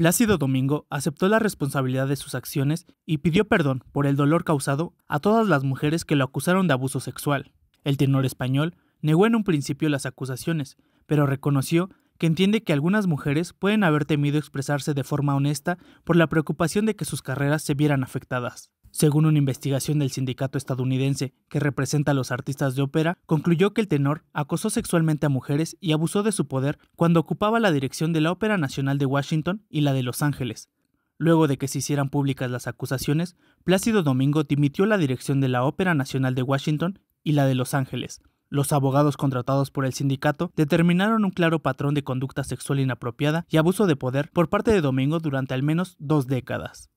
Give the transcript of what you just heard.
Plácido Domingo aceptó la responsabilidad de sus acciones y pidió perdón por el dolor causado a todas las mujeres que lo acusaron de abuso sexual. El tenor español negó en un principio las acusaciones, pero reconoció que entiende que algunas mujeres pueden haber temido expresarse de forma honesta por la preocupación de que sus carreras se vieran afectadas. Según una investigación del sindicato estadounidense que representa a los artistas de ópera, concluyó que el tenor acosó sexualmente a mujeres y abusó de su poder cuando ocupaba la dirección de la Ópera Nacional de Washington y la de Los Ángeles. Luego de que se hicieran públicas las acusaciones, Plácido Domingo dimitió la dirección de la Ópera Nacional de Washington y la de Los Ángeles. Los abogados contratados por el sindicato determinaron un claro patrón de conducta sexual inapropiada y abuso de poder por parte de Domingo durante al menos dos décadas.